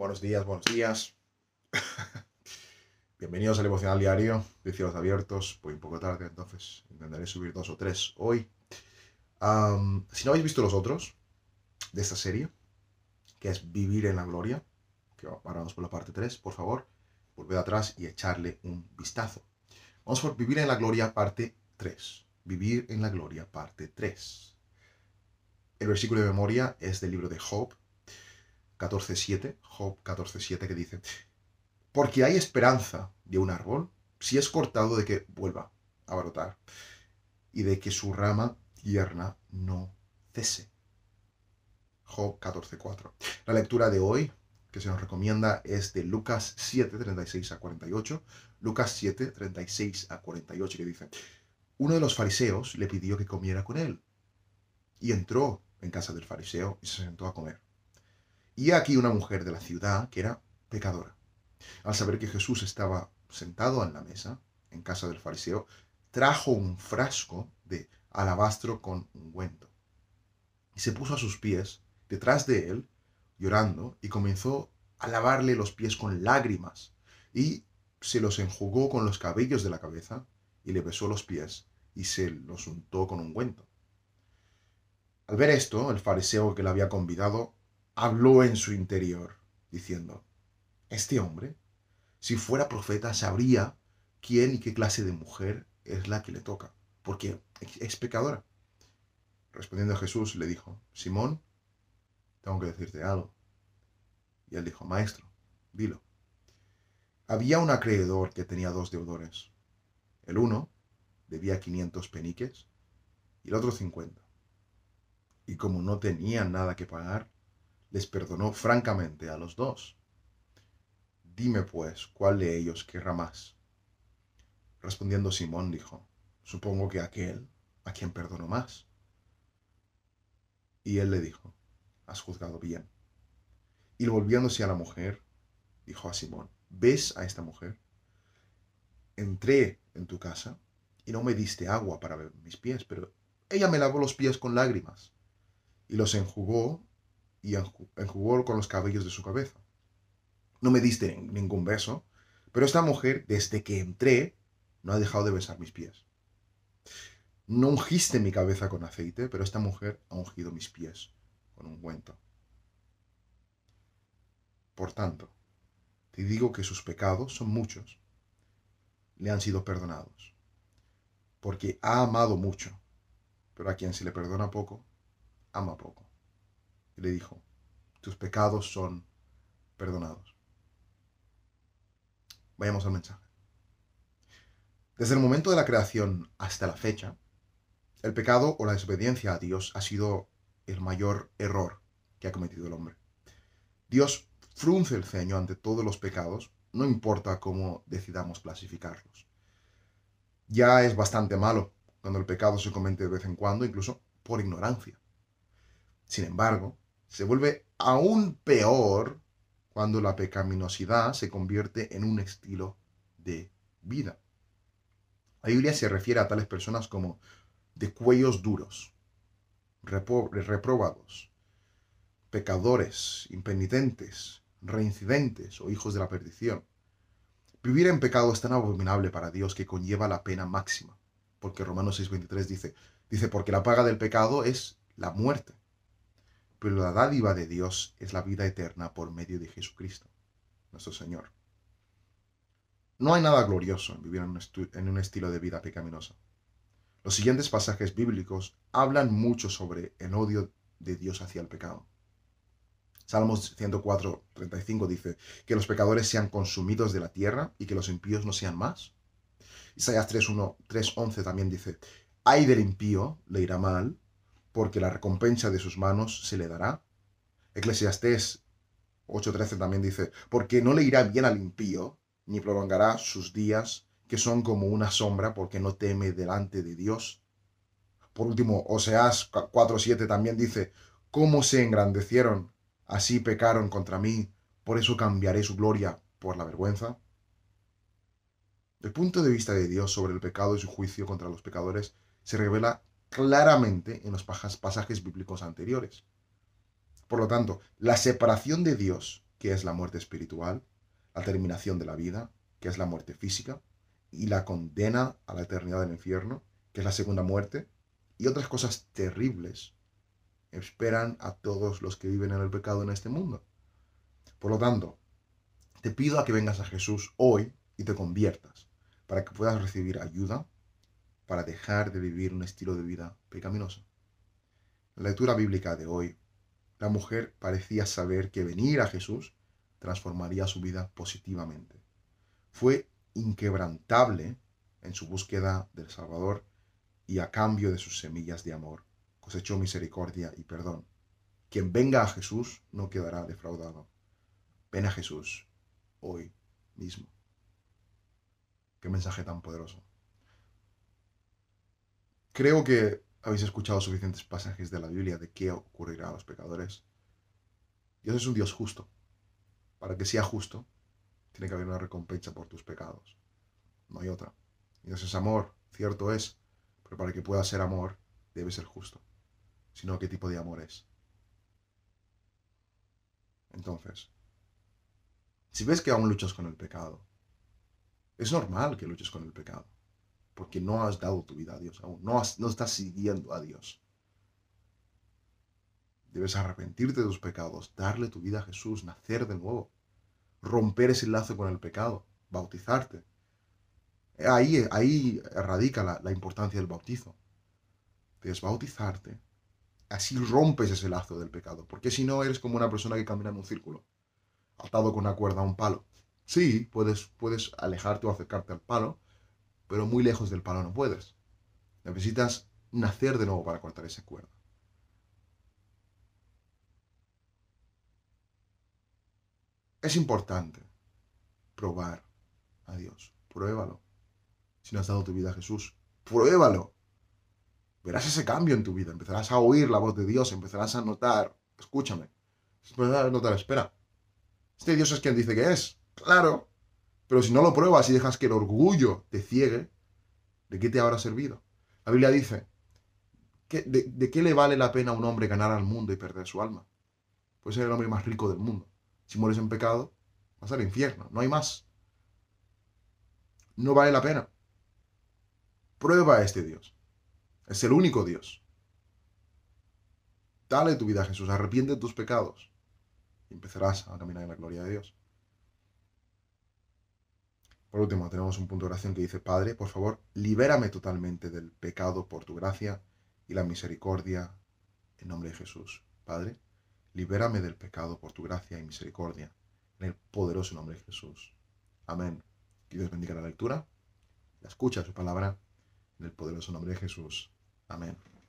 Buenos días, buenos días. Bienvenidos al emocional diario de cielos abiertos. Voy un poco tarde, entonces intentaré subir dos o tres hoy. si no habéis visto los otros de esta serie, que es Vivir en la Gloria, que ahora vamos por la parte 3, por favor, volved atrás y echarle un vistazo. Vamos por Vivir en la Gloria, parte 3. Vivir en la Gloria, parte 3. El versículo de memoria es del libro de Hope. 14.7, Job 14.7, que dice, porque hay esperanza de un árbol si es cortado de que vuelva a brotar y de que su rama tierna no cese. Job 14.4. La lectura de hoy que se nos recomienda es de Lucas 7, 36 a 48. Lucas 7, 36 a 48, que dice, uno de los fariseos le pidió que comiera con él. Y entró en casa del fariseo y se sentó a comer. Y aquí una mujer de la ciudad que era pecadora. Al saber que Jesús estaba sentado en la mesa, en casa del fariseo, trajo un frasco de alabastro con ungüento. Y se puso a sus pies, detrás de él, llorando, y comenzó a lavarle los pies con lágrimas, y se los enjugó con los cabellos de la cabeza, y le besó los pies, y se los untó con ungüento. Al ver esto, el fariseo que le había convidado habló en su interior, diciendo, este hombre, si fuera profeta, sabría quién y qué clase de mujer es la que le toca, porque es pecadora. Respondiendo a Jesús, le dijo, Simón, tengo que decirte algo. Y él dijo, Maestro, dilo. Había un acreedor que tenía dos deudores. El uno debía 500 peniques y el otro 50. Y como no tenía nada que pagar, les perdonó francamente a los dos. Dime pues, ¿cuál de ellos querrá más? Respondiendo Simón dijo, supongo que aquel a quien perdonó más. Y él le dijo, has juzgado bien. Y volviéndose a la mujer, dijo a Simón, ¿ves a esta mujer? Entré en tu casa y no me diste agua para ver mis pies, pero ella me lavó los pies con lágrimas y los enjugó y enjugó con los cabellos de su cabeza. No me diste ningún beso, pero esta mujer, desde que entré, no ha dejado de besar mis pies. No ungiste mi cabeza con aceite, pero esta mujer ha ungido mis pies con ungüento. Por tanto, te digo que sus pecados son muchos, le han sido perdonados, porque ha amado mucho, pero a quien se le perdona poco, ama poco le dijo, tus pecados son perdonados. Vayamos al mensaje. Desde el momento de la creación hasta la fecha, el pecado o la desobediencia a Dios ha sido el mayor error que ha cometido el hombre. Dios frunce el ceño ante todos los pecados, no importa cómo decidamos clasificarlos. Ya es bastante malo cuando el pecado se comete de vez en cuando, incluso por ignorancia. Sin embargo, se vuelve aún peor cuando la pecaminosidad se convierte en un estilo de vida. La Biblia se refiere a tales personas como de cuellos duros, reprobados, pecadores, impenitentes, reincidentes o hijos de la perdición. Vivir en pecado es tan abominable para Dios que conlleva la pena máxima, porque Romanos 6:23 dice, dice, porque la paga del pecado es la muerte, pero la dádiva de Dios es la vida eterna por medio de Jesucristo, nuestro Señor. No hay nada glorioso en vivir en un, estilo de vida pecaminosa. Los siguientes pasajes bíblicos hablan mucho sobre el odio de Dios hacia el pecado. Salmos 104, 35 dice, que los pecadores sean consumidos de la tierra y que los impíos no sean más. Isaías 3, 1, 11 también dice, Hay del impío, le irá mal, porque la recompensa de sus manos se le dará. Eclesiastés 8:13 también dice, porque no le irá bien al impío, ni prolongará sus días, que son como una sombra, porque no teme delante de Dios. Por último, Oseas 4:7 también dice, cómo se engrandecieron, así pecaron contra mí, por eso cambiaré su gloria por la vergüenza. El punto de vista de Dios sobre el pecado y su juicio contra los pecadores se revela claramente en los pasajes bíblicos anteriores. Por lo tanto, la separación de Dios, que es la muerte espiritual, la terminación de la vida, que es la muerte física, y la condena a la eternidad del infierno, que es la segunda muerte, y otras cosas terribles, esperan a todos los que viven en el pecado en este mundo. Por lo tanto, te pido a que vengas a Jesús hoy y te conviertas, para que puedas recibir ayuda, para dejar de vivir un estilo de vida pecaminoso. En la lectura bíblica de hoy, la mujer parecía saber que venir a Jesús transformaría su vida positivamente. Fue inquebrantable en su búsqueda del Salvador y a cambio de sus semillas de amor cosechó misericordia y perdón. Quien venga a Jesús no quedará defraudado. Ven a Jesús hoy mismo. Qué mensaje tan poderoso. Creo que habéis escuchado suficientes pasajes de la Biblia de qué ocurrirá a los pecadores. Dios es un Dios justo. Para que sea justo, tiene que haber una recompensa por tus pecados. No hay otra. Dios es amor, cierto es, pero para que pueda ser amor, debe ser justo. Si no, ¿qué tipo de amor es? Entonces, si ves que aún luchas con el pecado, es normal que luches con el pecado porque no has dado tu vida a Dios aún, no, estás siguiendo a Dios. Debes arrepentirte de tus pecados, darle tu vida a Jesús, nacer de nuevo, romper ese lazo con el pecado, bautizarte. Ahí, ahí radica la, importancia del bautizo. Debes bautizarte, así rompes ese lazo del pecado, porque si no eres como una persona que camina en un círculo, atado con una cuerda a un palo. Sí, puedes, puedes alejarte o acercarte al palo, pero muy lejos del palo no puedes. Necesitas nacer de nuevo para cortar ese cuerda. Es importante probar a Dios. Pruébalo. Si no has dado tu vida a Jesús, pruébalo. Verás ese cambio en tu vida. Empezarás a oír la voz de Dios. Empezarás a notar. Escúchame. Empezarás a notar. Espera. Este Dios es quien dice que es. Claro. Pero si no lo pruebas y dejas que el orgullo te ciegue, ¿de qué te habrá servido? La Biblia dice, de, qué le vale la pena a un hombre ganar al mundo y perder su alma? Puede ser el hombre más rico del mundo. Si mueres en pecado, vas al infierno, no hay más. No vale la pena. Prueba a este Dios. Es el único Dios. Dale tu vida a Jesús, arrepiente de tus pecados y empezarás a caminar en la gloria de Dios. Por último, tenemos un punto de oración que dice, Padre, por favor, libérame totalmente del pecado por tu gracia y la misericordia en nombre de Jesús. Padre, libérame del pecado por tu gracia y misericordia en el poderoso nombre de Jesús. Amén. Que Dios bendiga la lectura, la escucha su palabra en el poderoso nombre de Jesús. Amén.